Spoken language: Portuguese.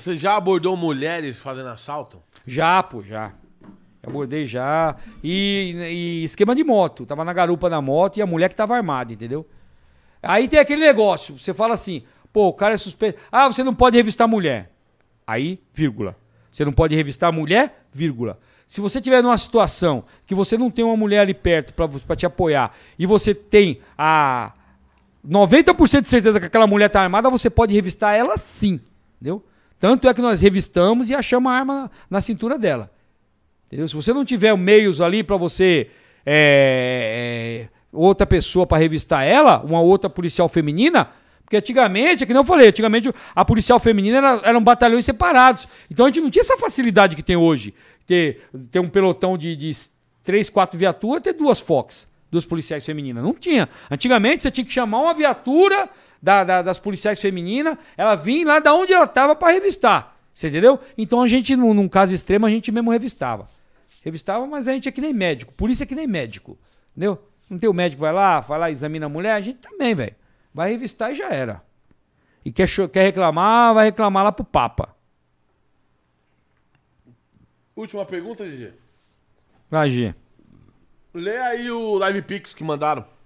Você já abordou mulheres fazendo assalto? Já, pô, já. abordei já. E, e, esquema de moto. Tava na garupa da moto e a mulher que tava armada, entendeu? Aí tem aquele negócio. Você fala assim, pô, o cara é suspeito. Ah, você não pode revistar mulher. Aí, vírgula. Você não pode revistar mulher, vírgula. Se você tiver numa situação que você não tem uma mulher ali perto para te apoiar e você tem a 90% de certeza que aquela mulher tá armada, você pode revistar ela sim, entendeu? Tanto é que nós revistamos e achamos a arma na cintura dela. Entendeu? Se você não tiver meios ali para você. É, é, outra pessoa para revistar ela, uma outra policial feminina, porque antigamente, é que não falei, antigamente a policial feminina era, eram batalhões separados. Então a gente não tinha essa facilidade que tem hoje. Ter, ter um pelotão de, de três, quatro viaturas, ter duas Fox dos policiais femininas. Não tinha. Antigamente você tinha que chamar uma viatura da, da, das policiais femininas, ela vinha lá da onde ela estava para revistar. Você entendeu? Então a gente, num, num, caso extremo, a gente mesmo revistava. Revistava, mas a gente é que nem médico. Polícia é que nem médico. Entendeu? Não tem o médico, vai lá, vai lá, examina a mulher, a gente também, velho. Vai revistar e já era. E quer, quer reclamar, vai reclamar lá pro Papa. Última pergunta, Gigi. Vai, Gigi. Lê aí o Live Pix que mandaram.